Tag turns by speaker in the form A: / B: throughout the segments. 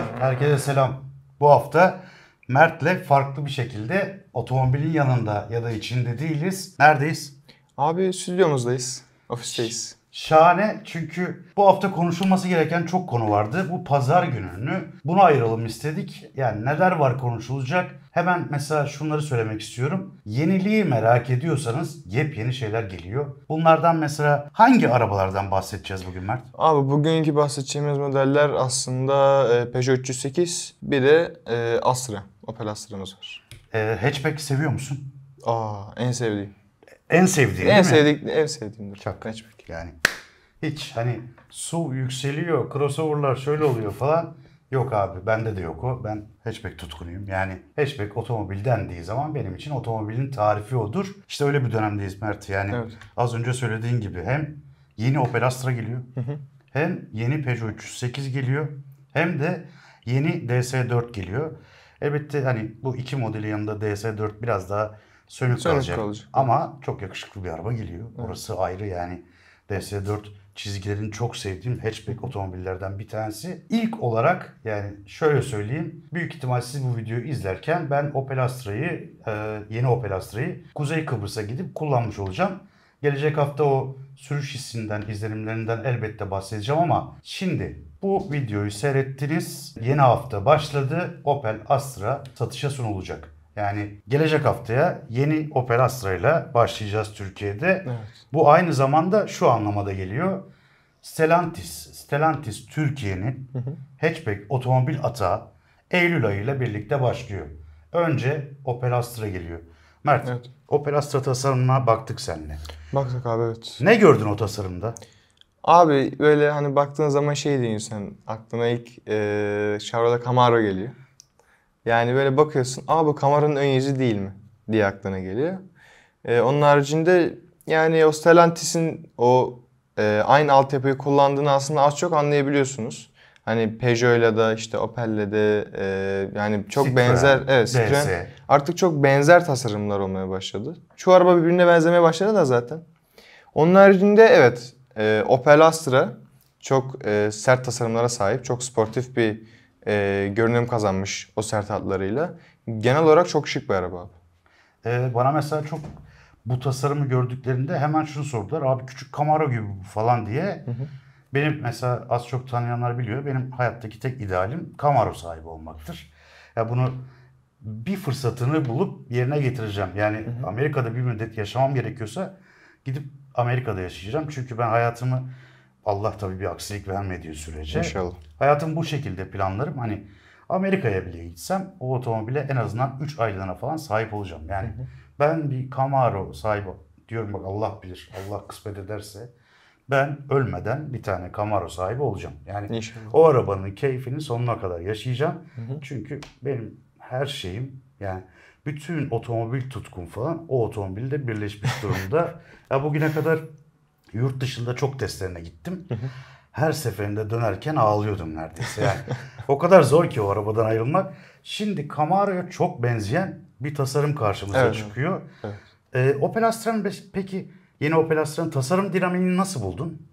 A: dostlar, herkese selam. Bu hafta Mert'le farklı bir şekilde otomobilin yanında ya da içinde değiliz. Neredeyiz? Abi stüdyomuzdayız, ofisteyiz. Şahane çünkü bu hafta konuşulması gereken çok konu vardı. Bu pazar gününü buna ayıralım istedik. Yani neler var konuşulacak? Hemen mesela şunları söylemek istiyorum. Yeniliği merak ediyorsanız yepyeni şeyler geliyor. Bunlardan mesela hangi arabalardan bahsedeceğiz bugün Mert? Abi bugünkü bahsedeceğimiz modeller
B: aslında e, Peugeot 308 bir de e, Astra. Opel Astra'mız var. E,
A: hatchback seviyor musun? Aa
B: en sevdiğim. En sevdiğin en sevdik, En sevdiğimdir. Çok. Hatchback.
A: Yani hiç hani su yükseliyor, crossoverlar şöyle oluyor falan. Yok abi bende de yok o. Ben hatchback tutkunuyum. Yani hatchback otomobil dendiği zaman benim için otomobilin tarifi odur. İşte öyle bir dönemdeyiz Mert. Yani evet. az önce söylediğin gibi hem yeni Opel Astra geliyor. Hı hı. hem yeni Peugeot 308 geliyor. Hem de yeni DS4 geliyor. Elbette hani bu iki modeli yanında DS4 biraz daha sönük, sönük kalacak. kalacak. Ama çok yakışıklı bir araba geliyor. Evet. Orası ayrı yani. DS4 çizgilerini çok sevdiğim hatchback otomobillerden bir tanesi. İlk olarak yani şöyle söyleyeyim. Büyük ihtimal siz bu videoyu izlerken ben Opel Astra'yı, e, yeni Opel Astra'yı Kuzey Kıbrıs'a gidip kullanmış olacağım. Gelecek hafta o sürüş hissinden, izlenimlerinden elbette bahsedeceğim ama şimdi bu videoyu seyrettiniz. Yeni hafta başladı. Opel Astra satışa sunulacak. Yani gelecek haftaya yeni Opera Astra ile başlayacağız Türkiye'de. Evet. Bu aynı zamanda şu anlamada geliyor. Stellantis, Stellantis Türkiye'nin hatchback otomobil atağı Eylül ayıyla birlikte başlıyor. Önce Opel Astra geliyor. Mert, evet. Opel Astra tasarımına baktık seninle. Baktık abi evet. Ne gördün o tasarımda?
B: Abi böyle hani baktığın zaman şey diyorsun sen aklına ilk e, Chevrolet Camaro geliyor. Yani böyle bakıyorsun, aa bu Camaro'nun ön yüzü değil mi diye aklına geliyor. Ee, onun haricinde yani o Stellantis'in o e, aynı altyapıyı kullandığını aslında az çok anlayabiliyorsunuz. Hani Peugeot'la da işte Opel'le de e, yani çok Citroen, benzer evet Citroen artık çok benzer tasarımlar olmaya başladı. Şu araba birbirine benzemeye başladı da zaten. Onun haricinde evet e, Opel Astra çok e, sert tasarımlara sahip, çok sportif bir e, görünüm kazanmış o sert hatlarıyla. Genel olarak çok şık bir araba
A: Ee, bana mesela çok bu tasarımı gördüklerinde hemen şunu sordular. Abi küçük Camaro gibi bu falan diye. Hı hı. Benim mesela az çok tanıyanlar biliyor. Benim hayattaki tek idealim Camaro sahibi olmaktır. Ya yani bunu bir fırsatını bulup yerine getireceğim. Yani hı hı. Amerika'da bir müddet yaşamam gerekiyorsa gidip Amerika'da yaşayacağım. Çünkü ben hayatımı Allah tabii bir aksilik vermediği sürece. İnşallah. Hayatım bu şekilde planlarım. Hani Amerika'ya bile gitsem o otomobile en azından 3 aylığına falan sahip olacağım. Yani hı hı. ben bir Camaro sahibi diyorum bak Allah bilir. Allah kısmet ederse ben ölmeden bir tane Camaro sahibi olacağım. Yani İnşallah. o arabanın keyfini sonuna kadar yaşayacağım. Hı hı. Çünkü benim her şeyim yani bütün otomobil tutkum falan o otomobilde birleşmiş durumda. ya bugüne kadar Yurt dışında çok testlerine gittim. Her seferinde dönerken ağlıyordum neredeyse. Yani o kadar zor ki o arabadan ayrılmak. Şimdi Camaro'ya çok benzeyen bir tasarım karşımıza evet. çıkıyor. Evet. Ee, Opel Astra'nın peki yeni Opel Astra'nın tasarım dinamini nasıl buldun?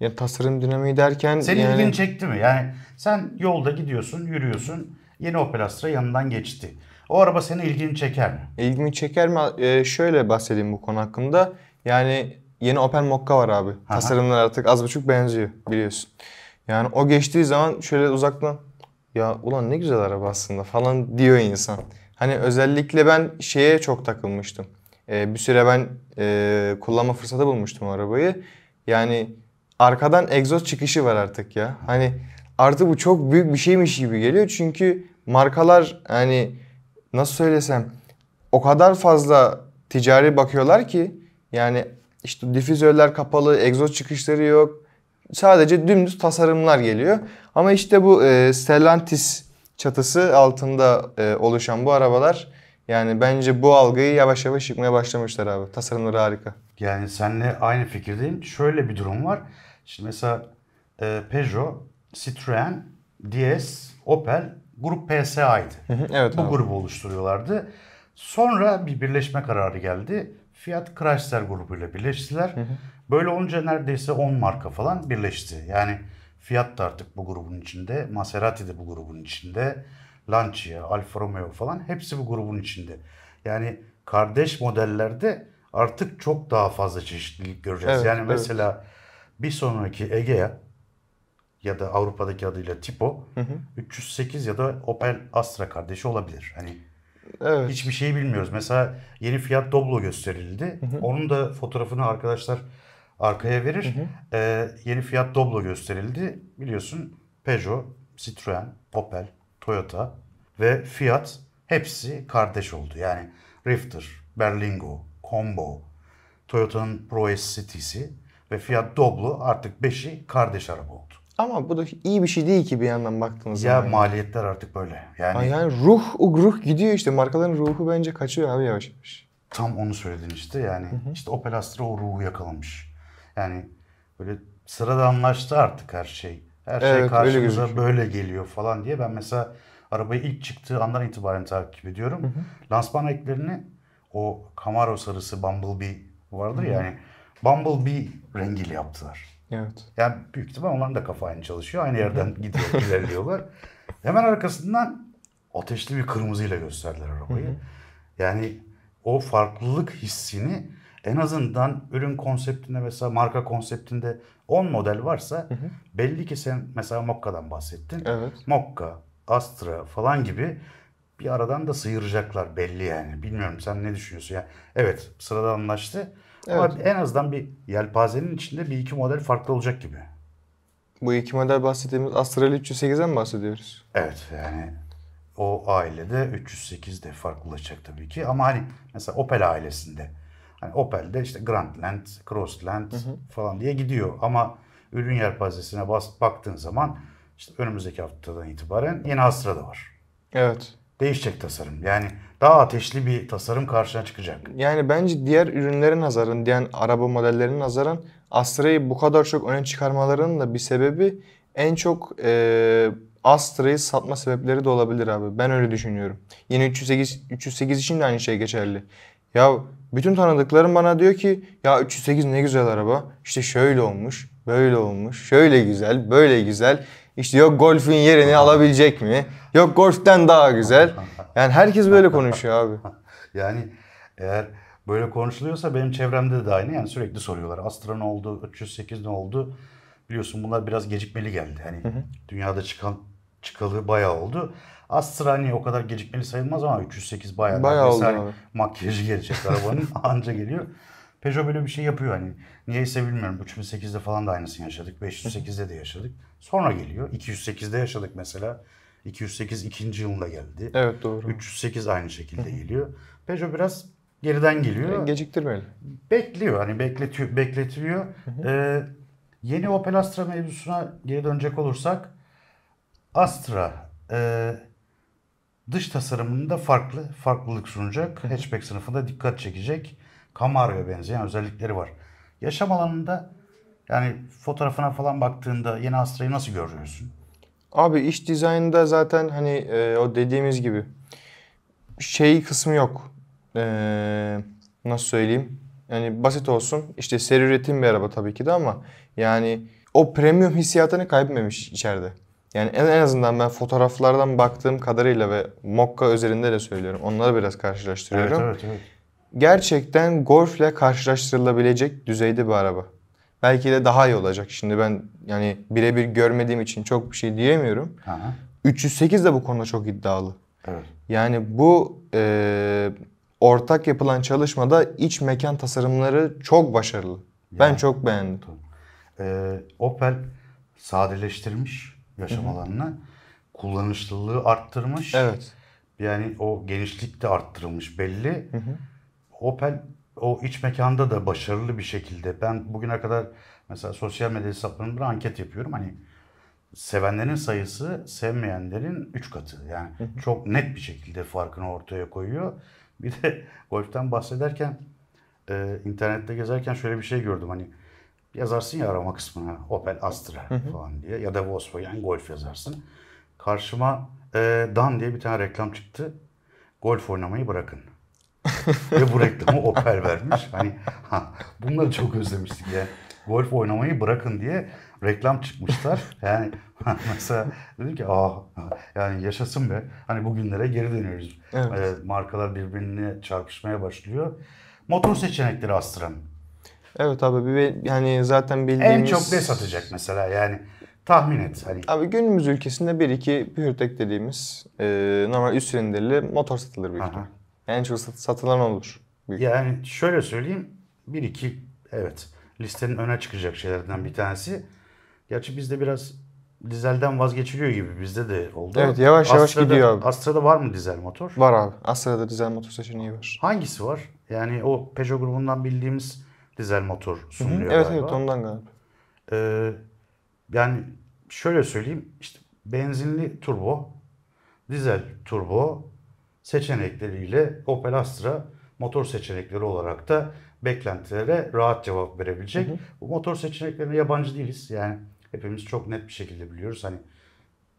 A: Yani tasarım dinamiği derken... Senin yani... ilgini çekti mi? Yani sen yolda gidiyorsun, yürüyorsun. Yeni Opel Astra yanından geçti. O araba senin ilgini çeker
B: mi? İlgimi çeker mi? Ee, şöyle bahsedeyim bu konu hakkında. Yani yeni Opel Mokka var abi. Aha. Tasarımlar artık az buçuk benziyor biliyorsun. Yani o geçtiği zaman şöyle uzaktan ya ulan ne güzel araba aslında falan diyor insan. Hani özellikle ben şeye çok takılmıştım. Ee, bir süre ben e, kullanma fırsatı bulmuştum arabayı. Yani arkadan egzoz çıkışı var artık ya. Hani artık bu çok büyük bir şeymiş gibi geliyor. Çünkü markalar hani nasıl söylesem o kadar fazla ticari bakıyorlar ki yani işte difüzörler kapalı, egzoz çıkışları yok. Sadece dümdüz tasarımlar geliyor. Ama işte bu e, Stellantis çatısı altında e, oluşan bu arabalar yani bence bu algıyı yavaş yavaş yıkmaya başlamışlar abi. Tasarımları harika. Yani seninle aynı fikirdeyim.
A: Şöyle bir durum var. Şimdi mesela e, Peugeot, Citroen, DS, Opel grup PSA'ydı. evet, bu abi. grubu oluşturuyorlardı. Sonra bir birleşme kararı geldi. Fiat Chrysler grubuyla birleştiler. Hı hı. Böyle olunca neredeyse 10 marka falan birleşti. Yani Fiat da artık bu grubun içinde, Maserati de bu grubun içinde, Lancia, Alfa Romeo falan hepsi bu grubun içinde. Yani kardeş modellerde artık çok daha fazla çeşitlilik göreceğiz. Evet, yani evet. mesela bir sonraki Egea ya da Avrupa'daki adıyla Tipo hı hı. 308 ya da Opel Astra kardeşi olabilir. Hani Evet. Hiçbir şeyi bilmiyoruz. Mesela yeni fiyat Doblo gösterildi. Hı hı. Onun da fotoğrafını arkadaşlar arkaya verir. Hı hı. Ee, yeni fiyat Doblo gösterildi. Biliyorsun Peugeot, Citroen, Opel, Toyota ve Fiat hepsi kardeş oldu. Yani Rifter, Berlingo, Combo, Toyota'nın Pro S City'si ve Fiat Doblo artık 5'i kardeş araba oldu. Ama bu da iyi bir şey değil ki bir yandan baktığınız ya zaman. Ya maliyetler artık böyle. Yani, Ay yani ruh, ruh gidiyor işte.
B: Markaların ruhu bence
A: kaçıyor abi yavaş yavaş. Tam onu söyledin işte yani. Hı hı. İşte Opel Astra o ruhu yakalamış. Yani böyle sıradanlaştı artık her şey. Her şey evet, şey karşımıza öyle böyle geliyor falan diye. Ben mesela arabayı ilk çıktığı andan itibaren takip ediyorum. Hı hı. Lansman renklerini o Camaro sarısı Bumblebee vardır hı hı. yani. Bumblebee rengiyle yaptılar. Evet. Yani büyük ihtimal onların da kafa aynı çalışıyor. Aynı yerden gidiyor, ilerliyorlar. Hemen arkasından ateşli bir kırmızıyla gösterdiler arabayı. yani o farklılık hissini en azından ürün konseptinde mesela marka konseptinde 10 model varsa belli ki sen mesela Mokka'dan bahsettin. Evet. Mokka, Astra falan gibi bir aradan da sıyıracaklar belli yani. Bilmiyorum sen ne düşünüyorsun? Yani evet sıradanlaştı. anlaştı Evet. Ama en azından bir yelpazenin içinde bir iki model farklı olacak gibi. Bu iki model bahsettiğimiz Astral 308'den mi bahsediyoruz? Evet yani o ailede 308 de farklılaşacak tabii ki. Ama hani mesela Opel ailesinde hani Opel'de işte Grandland, Crossland hı hı. falan diye gidiyor. Ama ürün yelpazesine bas, baktığın zaman işte önümüzdeki haftadan itibaren yeni Astra da var. Evet. Değişecek tasarım. Yani daha ateşli bir tasarım karşına çıkacak.
B: Yani bence diğer ürünlerin nazaran, diğer araba modellerinin nazaran Astra'yı bu kadar çok öne çıkarmalarının da bir sebebi en çok e, Astra'yı satma sebepleri de olabilir abi. Ben öyle düşünüyorum. Yeni 308 308 için de aynı şey geçerli. Ya bütün tanıdıklarım bana diyor ki ya 308 ne güzel araba. İşte şöyle olmuş, böyle olmuş, şöyle güzel, böyle güzel. İşte yok golfün yerini alabilecek mi? Yok golften daha güzel. Yani herkes böyle konuşuyor abi.
A: yani eğer böyle konuşuluyorsa benim çevremde de aynı. Yani sürekli soruyorlar. Astra ne oldu? 308 ne oldu? Biliyorsun bunlar biraz gecikmeli geldi. Hani hı hı. dünyada çıkan çıkalı bayağı oldu. Astra hani o kadar gecikmeli sayılmaz ama 308 bayağı, bayağı oldu. Hani makyajı gelecek arabanın anca geliyor. Peugeot böyle bir şey yapıyor hani. Niyeyse bilmiyorum. 3008'de falan da aynısını yaşadık. 508'de de yaşadık. Sonra geliyor. 208'de yaşadık mesela. 208 ikinci yılında geldi. Evet doğru. 308 aynı şekilde geliyor. Peugeot biraz geriden geliyor. Geciktirmeli. Bekliyor hani bekletiyor, bekletiliyor. Ee, yeni Opel Astra mevzusuna geri dönecek olursak Astra e, dış tasarımında farklı farklılık sunacak. Hatchback sınıfında dikkat çekecek. Camaro'ya benzeyen özellikleri var. Yaşam alanında yani fotoğrafına falan baktığında yeni Astra'yı nasıl görüyorsun? Abi iş
B: dizaynında zaten hani e, o dediğimiz gibi şey kısmı yok. E, nasıl söyleyeyim? Yani basit olsun. İşte seri üretim bir araba tabii ki de ama yani o premium hissiyatını kaybetmemiş içeride. Yani en, en azından ben fotoğraflardan baktığım kadarıyla ve Mokka üzerinde de söylüyorum. Onları biraz karşılaştırıyorum. Evet, evet, evet. Gerçekten Golf'le karşılaştırılabilecek düzeyde bir araba belki de daha iyi olacak. Şimdi ben yani birebir görmediğim için çok bir şey diyemiyorum. Aha. 308 de bu konuda çok iddialı. Evet. Yani bu e, ortak yapılan çalışmada iç mekan tasarımları çok başarılı. Yani, ben çok beğendim.
A: Ee, Opel sadeleştirmiş yaşam Hı-hı. alanını. Kullanışlılığı arttırmış. Evet. Yani o genişlik de arttırılmış belli. Hı hı. Opel o iç mekanda da başarılı bir şekilde ben bugüne kadar mesela sosyal medya hesaplarımda anket yapıyorum. Hani sevenlerin sayısı sevmeyenlerin 3 katı. Yani çok net bir şekilde farkını ortaya koyuyor. Bir de golften bahsederken e, internette gezerken şöyle bir şey gördüm. Hani yazarsın ya arama kısmına Opel Astra falan diye ya da Volkswagen Golf yazarsın. Karşıma e, Dan diye bir tane reklam çıktı. Golf oynamayı bırakın. Ve bu reklamı Opel vermiş. Hani ha, bunları çok özlemiştik ya. Yani golf oynamayı bırakın diye reklam çıkmışlar. Yani mesela dedim ki ah yani yaşasın be. Hani bugünlere geri dönüyoruz. Evet. E, markalar birbirine çarpışmaya başlıyor. Motor seçenekleri Astra'nın. Evet abi bir, yani zaten bildiğimiz... En çok ne satacak mesela yani tahmin et. Hani. Abi günümüz ülkesinde bir
B: iki pürtek dediğimiz e, normal üst silindirli motor satılır büyük ihtimalle. En çok
A: satılan olur. Büyük. Yani şöyle söyleyeyim. Bir iki evet listenin öne çıkacak şeylerden bir tanesi. Gerçi bizde biraz dizelden vazgeçiliyor gibi bizde de oldu. Evet yavaş yavaş Astra'da, gidiyor abi. Astra'da var mı dizel motor? Var abi. Astra'da dizel motor seçeneği var. Hangisi var? Yani o Peugeot grubundan bildiğimiz dizel motor sunuluyor Hı Evet galiba. evet ondan galiba. Ee, yani şöyle söyleyeyim işte benzinli turbo, dizel turbo, seçenekleriyle Opel Astra motor seçenekleri olarak da beklentilere rahat cevap verebilecek. Hı hı. Bu motor seçeneklerine yabancı değiliz. Yani hepimiz çok net bir şekilde biliyoruz. Hani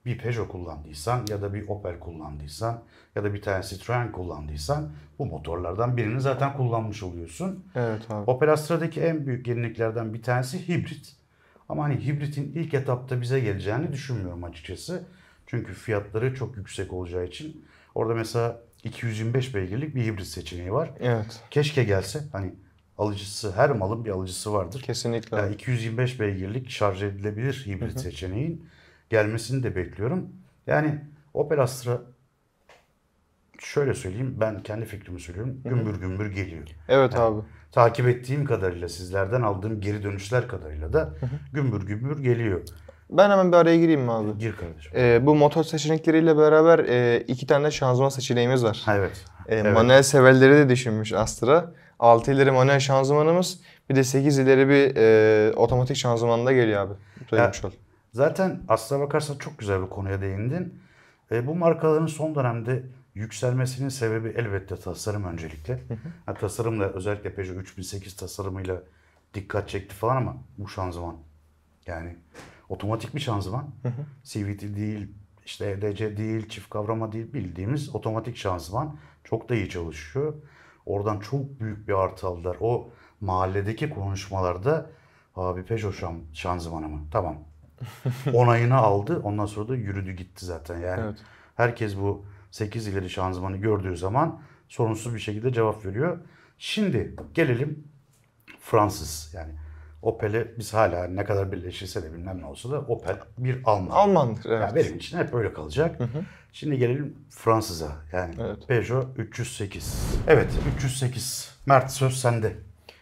A: bir Peugeot kullandıysan ya da bir Opel kullandıysan ya da bir tane Citroen kullandıysan bu motorlardan birini zaten kullanmış oluyorsun. Evet abi. Opel Astra'daki en büyük yeniliklerden bir tanesi hibrit. Ama hani hibritin ilk etapta bize geleceğini düşünmüyorum açıkçası. Çünkü fiyatları çok yüksek olacağı için Orada mesela 225 beygirlik bir hibrit seçeneği var. Evet. Keşke gelse hani alıcısı her malın bir alıcısı vardır. Kesinlikle. Yani 225 beygirlik şarj edilebilir hibrit hı hı. seçeneğin gelmesini de bekliyorum. Yani Opel Astra şöyle söyleyeyim ben kendi fikrimi söylüyorum. Gümbür gümbür geliyor. Evet yani, abi. Takip ettiğim kadarıyla sizlerden aldığım geri dönüşler kadarıyla da gümbür gümbür geliyor. Ben hemen bir araya gireyim mi abi? Gir kardeşim. Ee, bu
B: motor seçenekleriyle beraber e, iki tane de şanzıman seçeneğimiz var. Ha, evet. E, evet. Manuel severleri de düşünmüş Astra. 6 ileri manuel şanzımanımız bir de 8 ileri bir e,
A: otomatik şanzıman da geliyor abi. Söylemiş ol. Zaten aslına bakarsan çok güzel bir konuya değindin. E, bu markaların son dönemde yükselmesinin sebebi elbette tasarım öncelikle. ha, tasarım da özellikle Peugeot 3008 tasarımıyla dikkat çekti falan ama bu şanzıman yani otomatik bir şanzıman. Hı hı. CVT değil, işte EDC değil, çift kavrama değil bildiğimiz otomatik şanzıman. Çok da iyi çalışıyor. Oradan çok büyük bir artı aldılar. O mahalledeki konuşmalarda abi Peugeot şan, şanzımanı Tamam. Onayını aldı. Ondan sonra da yürüdü gitti zaten. Yani evet. herkes bu 8 ileri şanzımanı gördüğü zaman sorunsuz bir şekilde cevap veriyor. Şimdi gelelim Fransız yani Opel'e biz hala ne kadar birleşirse de bilmem ne olsa da Opel bir Alman. Almandır evet. Yani benim için hep böyle kalacak. Hı hı. Şimdi gelelim Fransız'a. Yani evet. Peugeot 308. Evet 308. Mert söz sende.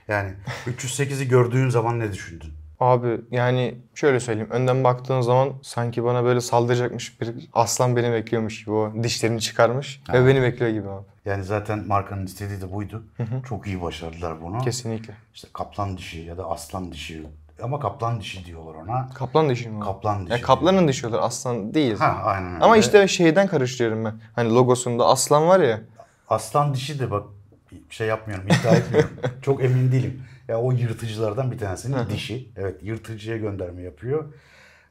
A: Yani 308'i gördüğün zaman ne düşündün?
B: Abi yani şöyle söyleyeyim. Önden baktığın zaman sanki bana böyle saldıracakmış bir
A: aslan beni bekliyormuş gibi o dişlerini çıkarmış ha. ve beni bekliyor gibi abi. Yani zaten markanın istediği de buydu. Hı hı. Çok iyi başardılar bunu. Kesinlikle. İşte kaplan dişi ya da aslan dişi ama kaplan dişi diyorlar ona. Kaplan dişi mi? Kaplan dişi. Ya kaplanın dişi olur aslan değil. Ha aynen öyle. Ama işte
B: şeyden karıştırıyorum ben. Hani logosunda aslan var ya. Aslan dişi de bak
A: şey yapmıyorum iddia etmiyorum. Çok emin değilim. Ya o yırtıcılardan bir tanesinin dişi. Evet yırtıcıya gönderme yapıyor.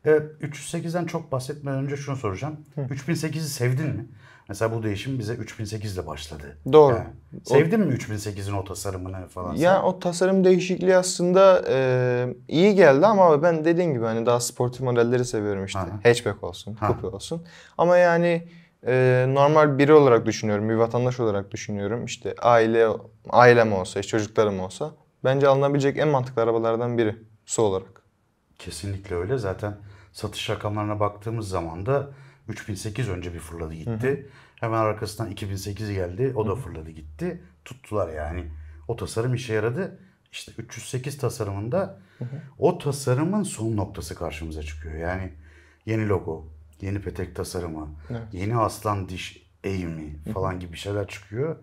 A: E, 308'den çok bahsetmeden önce şunu soracağım. Hı. 3008'i sevdin mi? Mesela bu değişim bize 3008 ile başladı. Doğru. Yani, sevdin o, mi 3008'in o tasarımını falan? Ya
B: sen? o tasarım değişikliği aslında e, iyi geldi ama ben dediğim gibi hani daha sportif modelleri seviyorum işte. Aha. Hatchback olsun, ha. olsun. Ama yani e, normal biri olarak düşünüyorum, bir vatandaş olarak düşünüyorum. İşte aile ailem olsa, çocuklarım olsa bence alınabilecek en mantıklı arabalardan biri
A: su olarak. Kesinlikle öyle. Zaten satış rakamlarına baktığımız zaman da 3008 önce bir fırladı gitti. Hı-hı. Hemen arkasından 2008 geldi. O da Hı-hı. fırladı gitti. Tuttular yani. O tasarım işe yaradı. İşte 308 tasarımında Hı-hı. o tasarımın son noktası karşımıza çıkıyor. Yani yeni logo, yeni petek tasarımı, evet. yeni aslan diş eğimi falan gibi şeyler çıkıyor.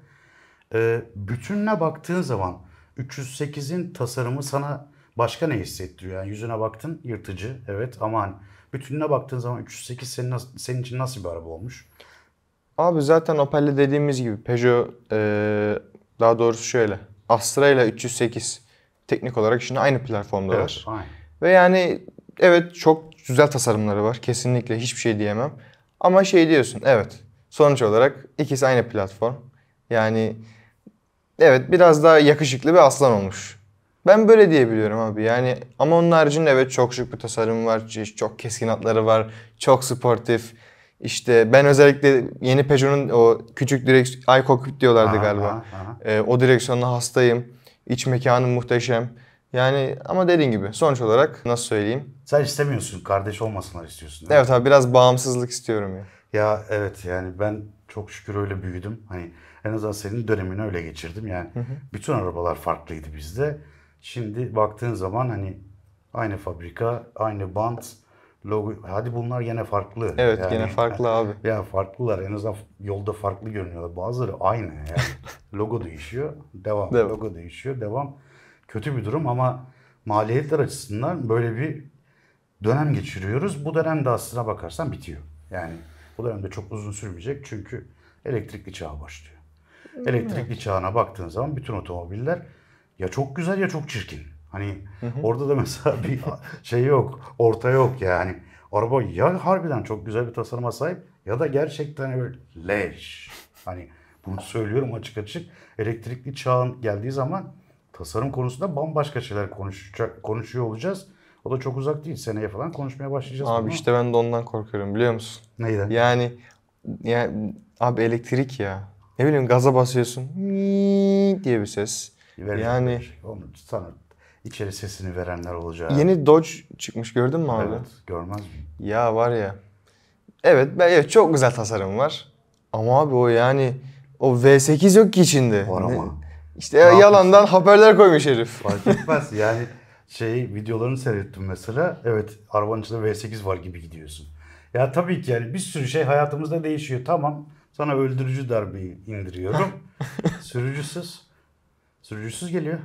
A: Ee, bütününe baktığın zaman 308'in tasarımı sana başka ne hissettiriyor? Yani yüzüne baktın yırtıcı evet ama hani bütününe baktığın zaman 308 senin, senin için nasıl bir araba olmuş?
B: Abi zaten Opel'le dediğimiz gibi Peugeot ee, daha doğrusu şöyle Astra ile 308 teknik olarak şimdi aynı platformdalar. Evet, aynı. Ve yani evet çok güzel tasarımları var. Kesinlikle hiçbir şey diyemem. Ama şey diyorsun evet sonuç olarak ikisi aynı platform. Yani evet biraz daha yakışıklı bir aslan olmuş. Ben böyle diyebiliyorum abi yani ama onun haricinde evet çok şık bir tasarım var, çok keskin hatları var, çok sportif. İşte ben özellikle yeni Peugeot'un o küçük direksiyon, iCockpit diyorlardı aha, galiba. Aha, Ee, o direksiyonuna hastayım. İç mekanı muhteşem. Yani ama dediğin gibi
A: sonuç olarak nasıl söyleyeyim? Sen istemiyorsun, kardeş olmasınlar istiyorsun. Evet abi biraz bağımsızlık istiyorum ya. Ya evet yani ben çok şükür öyle büyüdüm. Hani en azından senin dönemini öyle geçirdim. Yani hı hı. bütün arabalar farklıydı bizde. Şimdi baktığın zaman hani aynı fabrika, aynı bant, logo. Hadi bunlar yine farklı. Evet yani, gene farklı abi. Ya farklılar en azından yolda farklı görünüyorlar. Bazıları aynı yani. logo değişiyor, devam. devam. Logo değişiyor, devam. Kötü bir durum ama maliyetler açısından böyle bir dönem geçiriyoruz. Bu dönem de aslına bakarsan bitiyor. Yani bu dönemde çok uzun sürmeyecek çünkü elektrikli çağa başlıyor. Elektrikli çağına baktığın zaman bütün otomobiller ya çok güzel ya çok çirkin. Hani orada da mesela bir şey yok, orta yok yani. Araba ya harbiden çok güzel bir tasarıma sahip ya da gerçekten bir leş. Hani bunu söylüyorum açık açık. Elektrikli çağın geldiği zaman tasarım konusunda bambaşka şeyler konuşacak, konuşuyor olacağız. O da çok uzak değil. Seneye falan konuşmaya başlayacağız. Abi bunu. işte
B: ben de ondan korkuyorum biliyor musun? Neyden? Yani, yani abi elektrik ya. Ne bileyim gaza basıyorsun
A: diye bir ses. Verir yani şey. onu sana içeri sesini verenler olacak. Yeni Dodge
B: çıkmış gördün mü abi? Evet,
A: görmez miyim? Ya var ya. Evet,
B: ben evet çok güzel tasarım var. Ama abi o yani o V8 yok ki içinde. Var ama.
A: İşte ne yalandan yapıyorsun? haberler koymuş herif. Fark etmez yani şey videolarını seyrettim mesela. Evet arabanın içinde V8 var gibi gidiyorsun. Ya tabii ki yani bir sürü şey hayatımızda değişiyor. Tamam sana öldürücü darbeyi indiriyorum. sürücüsüz. Sürücüsüz geliyor.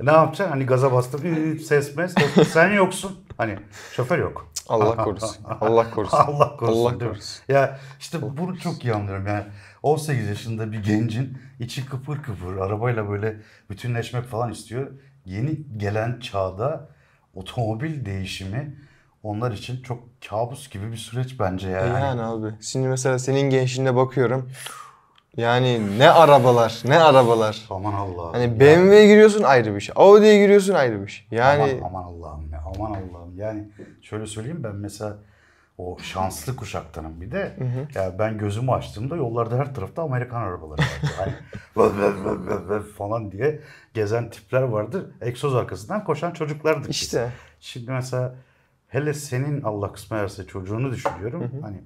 A: E, ne yapacaksın? Hani gaza bastın. Ses mes. Sen yoksun. Hani şoför yok. Allah korusun. Allah korusun. Allah korusun. Allah korusun. Ya işte Allah bunu çok iyi anlıyorum. Yani 18 yaşında bir gencin içi kıpır kıpır arabayla böyle bütünleşmek falan istiyor yeni gelen çağda otomobil değişimi onlar için çok kabus gibi bir süreç bence yani. Yani
B: abi. Şimdi mesela senin gençliğine bakıyorum. Yani ne arabalar, ne arabalar. Aman Allah'ım. Hani BMW yani. giriyorsun ayrı bir şey. Audi'ye giriyorsun ayrı bir şey. Yani
A: aman, aman Allah'ım ya. Aman Allah'ım. Yani şöyle söyleyeyim ben mesela o şanslı kuşaktanım bir de. Hı hı. ben gözümü açtığımda yollarda her tarafta Amerikan arabaları vardı. Hani vöv vöv vöv falan diye gezen tipler vardı. Egzoz arkasından koşan çocuklardık İşte. Biz. Şimdi mesela hele senin Allah kısmı yerse çocuğunu düşünüyorum. Hı hı. Hani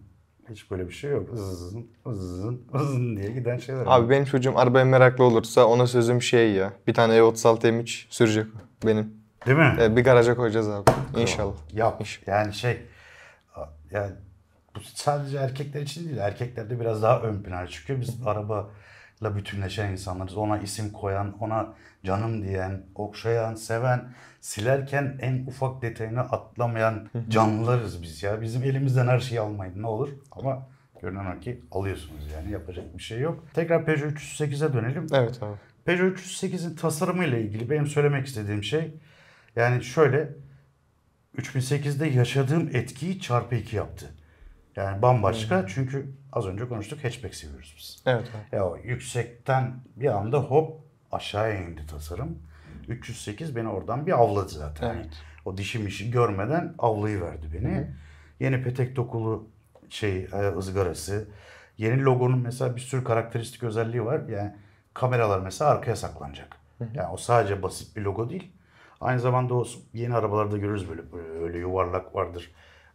A: hiç böyle bir şey yok. Zızın, zızın, zızın diye giden şeyler. Abi var. benim çocuğum arabaya
B: meraklı olursa ona sözüm şey ya. Bir tane E36 M3 sürecek benim. Değil mi? Ee,
A: bir garaja koyacağız abi. İnşallah. Yap. İnşallah. Yani şey yani bu sadece erkekler için değil. Erkekler de biraz daha ön plana çıkıyor. Biz araba la bütünleşen insanlarız. Ona isim koyan, ona canım diyen, okşayan, seven, silerken en ufak detayını atlamayan canlılarız biz ya. Bizim elimizden her şeyi almayın ne olur. Ama görünen o ki alıyorsunuz yani yapacak bir şey yok. Tekrar Peugeot 308'e dönelim. Evet abi. Peugeot 308'in tasarımıyla ilgili benim söylemek istediğim şey yani şöyle 3008'de yaşadığım etkiyi çarpı iki yaptı. Yani bambaşka hmm. çünkü az önce konuştuk hatchback seviyoruz biz. Evet. Ya o yüksekten bir anda hop aşağıya indi tasarım. 308 beni oradan bir avladı zaten. Evet. o dişim işi görmeden avlayıverdi beni. Hı. Yeni petek dokulu şey e, ızgarası. Yeni logonun mesela bir sürü karakteristik özelliği var. Yani kameralar mesela arkaya saklanacak. Hı. Yani o sadece basit bir logo değil. Aynı zamanda o yeni arabalarda görürüz böyle böyle yuvarlak vardır.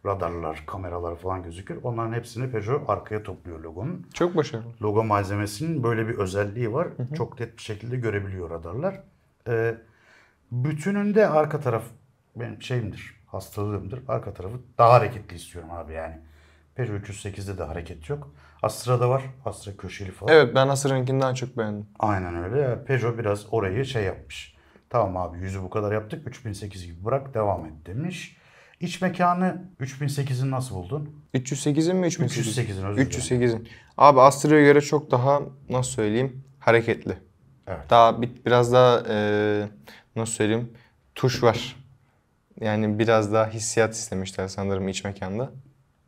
A: Radarlar, kameralar falan gözükür. Onların hepsini Peugeot arkaya topluyor logonun. Çok başarılı. Logo malzemesinin böyle bir özelliği var. Hı hı. Çok net bir şekilde görebiliyor radarlar. Ee, bütününde arka taraf benim şeyimdir, hastalığımdır. Arka tarafı daha hareketli istiyorum abi yani. Peugeot 308'de de hareket yok. Astra'da var. Astra köşeli falan. Evet ben Astra'nınkinden çok beğendim. Aynen öyle. Peugeot biraz orayı şey yapmış Tamam abi yüzü bu kadar yaptık. 3008 gibi bırak devam et demiş. İç mekanı 3008'in nasıl buldun? 308'in
B: mi 3008'in? 308'in özür 308'in. Abi Astra'ya göre çok daha nasıl söyleyeyim hareketli. Evet. Daha bir, biraz daha e, nasıl söyleyeyim tuş var. Yani biraz daha hissiyat istemişler sanırım iç mekanda.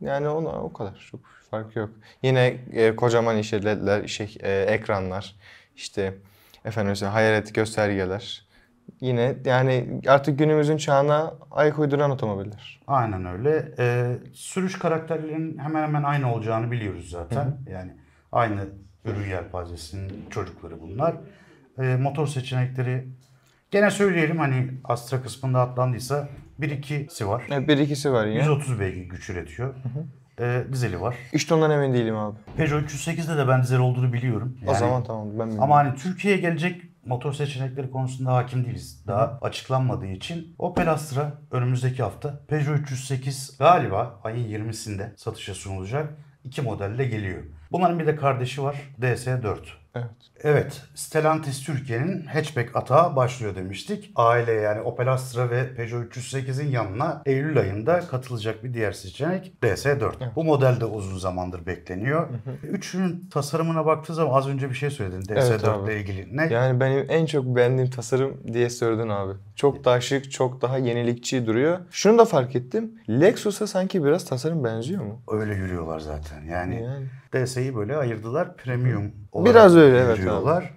B: Yani ona o kadar çok fark yok. Yine e, kocaman işe ledler, şey, e, ekranlar, işte efendim mesela hayalet göstergeler, yine yani artık günümüzün
A: çağına ayak uyduran otomobiller. Aynen öyle. Ee, sürüş karakterlerinin hemen hemen aynı olacağını biliyoruz zaten. Hı-hı. Yani aynı ürün yelpazesinin çocukları bunlar. Ee, motor seçenekleri gene söyleyelim hani Astra kısmında atlandıysa 1-2'si var. Evet 1-2'si var yine. 130 beygir güç üretiyor. hı ee, dizeli var. İşte ondan emin değilim abi. Peugeot 308'de de ben dizel olduğunu biliyorum. Yani, o zaman tamam ben bilmiyorum. Ama hani Türkiye'ye gelecek motor seçenekleri konusunda hakim değiliz. Daha açıklanmadığı için Opel Astra önümüzdeki hafta Peugeot 308 galiba ayın 20'sinde satışa sunulacak. iki modelle geliyor. Bunların bir de kardeşi var DS4. Evet. Evet, Stellantis Türkiye'nin hatchback atağı başlıyor demiştik. Aile yani Opel Astra ve Peugeot 308'in yanına Eylül ayında katılacak bir diğer seçenek DS4. Evet. Bu model de uzun zamandır bekleniyor. Hı hı. E, üçünün tasarımına baktığı zaman az önce bir şey söyledin DS4 evet,
B: ilgili. Ne? Yani benim en çok beğendiğim tasarım DS4'ün abi. Çok daha şık, çok daha yenilikçi duruyor. Şunu da fark ettim. Lexus'a sanki biraz tasarım benziyor mu? Öyle yürüyorlar
A: zaten. Yani, yani. DS'yi böyle ayırdılar premium olarak. Biraz öyle öyle evet. Yürüyorlar.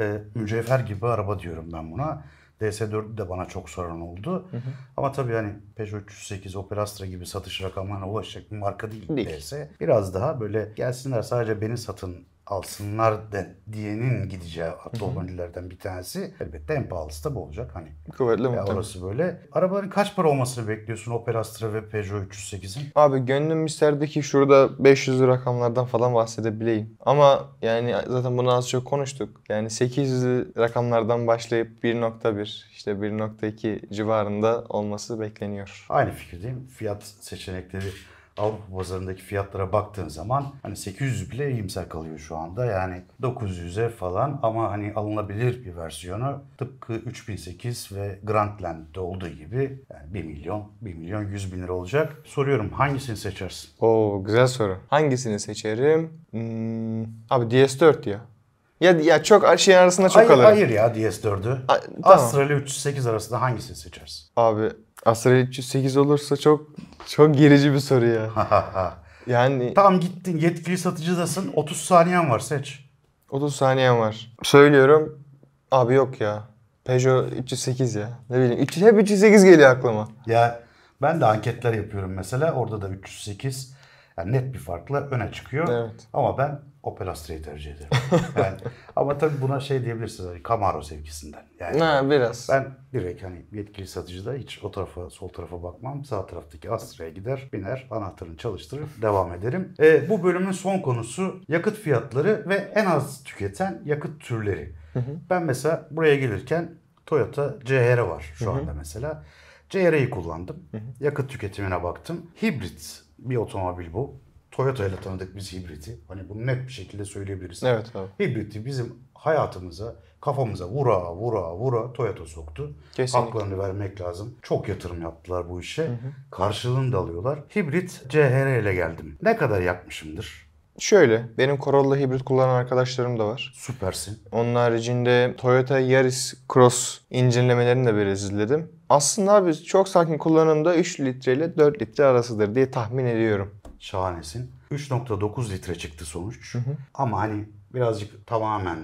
A: Ee, mücevher gibi araba diyorum ben buna. ds 4 de bana çok soran oldu. Hı hı. Ama tabii hani Peugeot 308, Opel Astra gibi satış rakamlarına ulaşacak bir marka değil, değil. DS. Biraz daha böyle gelsinler sadece beni satın alsınlar de, diyenin gideceği otomobillerden bir tanesi elbette en pahalısı da bu olacak. Hani Kuvvetli ya Orası böyle. Arabaların kaç para olmasını bekliyorsun Opel Astra ve Peugeot 308'in? Abi gönlüm isterdi ki
B: şurada 500 rakamlardan falan bahsedebileyim. Ama yani zaten bunu az çok konuştuk. Yani 800 rakamlardan başlayıp 1.1 işte 1.2 civarında
A: olması bekleniyor. Aynı fikirdeyim. Fiyat seçenekleri Avrupa pazarındaki fiyatlara baktığın zaman hani 800 bile iyimser kalıyor şu anda. Yani 900'e falan ama hani alınabilir bir versiyonu tıpkı 3008 ve Grandland'de olduğu gibi yani 1 milyon, 1 milyon 100 bin lira olacak. Soruyorum hangisini seçersin?
B: Oo güzel soru. Hangisini seçerim? Hmm, abi DS4 ya. Ya, ya çok şeyin arasında çok hayır, alırım. Hayır
A: ya DS4'ü. A, tamam. Astral 308 arasında hangisini seçersin?
B: Abi Astra 308 olursa çok çok gerici bir soru ya.
A: yani tam gittin yetkili satıcıdasın 30 saniyen var seç. 30 saniyen var.
B: Söylüyorum abi yok ya. Peugeot 308 ya. Ne bileyim 3, hep 308 geliyor
A: aklıma. Ya ben de anketler yapıyorum mesela orada da 308 yani net bir farkla öne çıkıyor. Evet. Ama ben Opel Astra'yı tercih ederim. yani, ama tabii buna şey diyebilirsiniz hani Camaro sevgisinden. Yani ha, biraz. Ben direkt hani yetkili satıcıda hiç o tarafa sol tarafa bakmam. Sağ taraftaki Astra'ya gider, biner, anahtarını çalıştırır, devam ederim. E, bu bölümün son konusu yakıt fiyatları ve en az tüketen yakıt türleri. Ben mesela buraya gelirken Toyota CHR var şu anda mesela. CR'yi kullandım. Yakıt tüketimine baktım. Hibrit bir otomobil bu. Toyota ile tanıdık biz hibriti. Hani bunu net bir şekilde söyleyebiliriz. Evet abi. Hibriti bizim hayatımıza, kafamıza vura vura vura Toyota soktu. Kesinlikle. Haklarını vermek lazım. Çok yatırım yaptılar bu işe. Hı hı. Karşılığını da alıyorlar. Hibrit CHR ile geldim. Ne kadar yakmışımdır? Şöyle, benim Corolla hibrit kullanan arkadaşlarım da var. Süpersin. Onun
B: haricinde Toyota Yaris Cross incelemelerini de biraz izledim. Aslında abi
A: çok sakin kullanımda 3 litre ile 4 litre arasıdır diye tahmin ediyorum. Şahanesin. 3.9 litre çıktı sonuç. Hı hı. Ama hani birazcık tamamen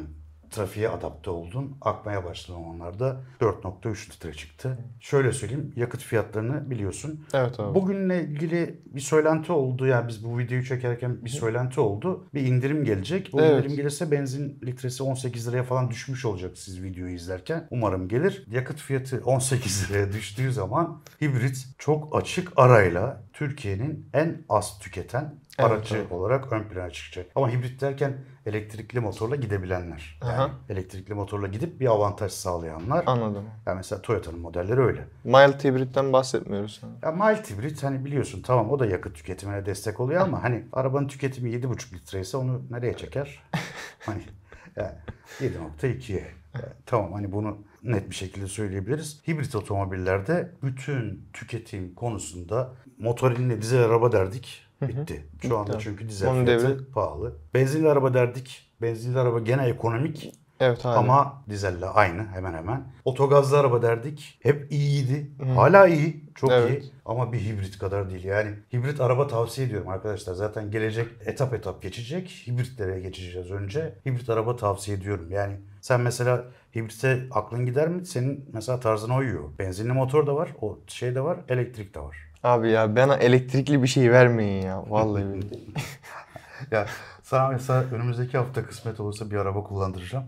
A: trafiğe adapte oldun. Akmaya başladı onlarda 4.3 litre çıktı. Şöyle söyleyeyim yakıt fiyatlarını biliyorsun. Evet abi. Bugünle ilgili bir söylenti oldu. Yani biz bu videoyu çekerken bir söylenti oldu. Bir indirim gelecek. O evet. indirim gelirse benzin litresi 18 liraya falan düşmüş olacak siz videoyu izlerken. Umarım gelir. Yakıt fiyatı 18 liraya düştüğü zaman hibrit çok açık arayla Türkiye'nin en az tüketen aracı evet, olarak ön plana çıkacak. Ama hibrit derken elektrikli motorla gidebilenler. Yani elektrikli motorla gidip bir avantaj sağlayanlar. Anladım. Yani mesela Toyota'nın modelleri öyle. Mild hibritten bahsetmiyoruz. Ya mild hibrit hani biliyorsun tamam o da yakıt tüketimine destek oluyor ama hani arabanın tüketimi 7,5 litre ise onu nereye çeker? hani yani 7.2'ye. tamam hani bunu net bir şekilde söyleyebiliriz. Hibrit otomobillerde bütün tüketim konusunda motorinle dizel araba derdik. Bitti. Şu anda çünkü dizel Onun fiyatı devri. pahalı. Benzinli araba derdik. Benzinli araba gene ekonomik. Evet aynen. Ama dizelle aynı hemen hemen. Otogazlı araba derdik. Hep iyiydi. Hı. Hala iyi. Çok evet. iyi. Ama bir hibrit kadar değil. Yani hibrit araba tavsiye ediyorum arkadaşlar. Zaten gelecek etap etap geçecek. Hibritlere geçeceğiz önce. Hibrit araba tavsiye ediyorum. Yani sen mesela hibrite aklın gider mi? Senin mesela tarzına uyuyor. Benzinli motor da var. O şey de var. Elektrik de var. Abi ya bana elektrikli bir şey vermeyin ya. Vallahi billahi. ya sana mesela önümüzdeki hafta kısmet olursa bir araba kullandıracağım.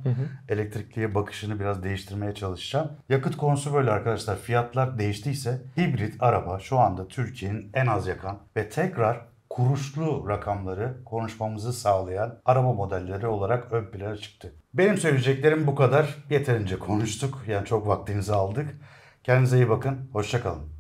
A: Elektrikliye bakışını biraz değiştirmeye çalışacağım. Yakıt konusu böyle arkadaşlar. Fiyatlar değiştiyse hibrit araba şu anda Türkiye'nin en az yakan ve tekrar kuruşlu rakamları konuşmamızı sağlayan araba modelleri olarak ön plana çıktı. Benim söyleyeceklerim bu kadar. Yeterince konuştuk. Yani çok vaktinizi aldık. Kendinize iyi bakın. Hoşçakalın.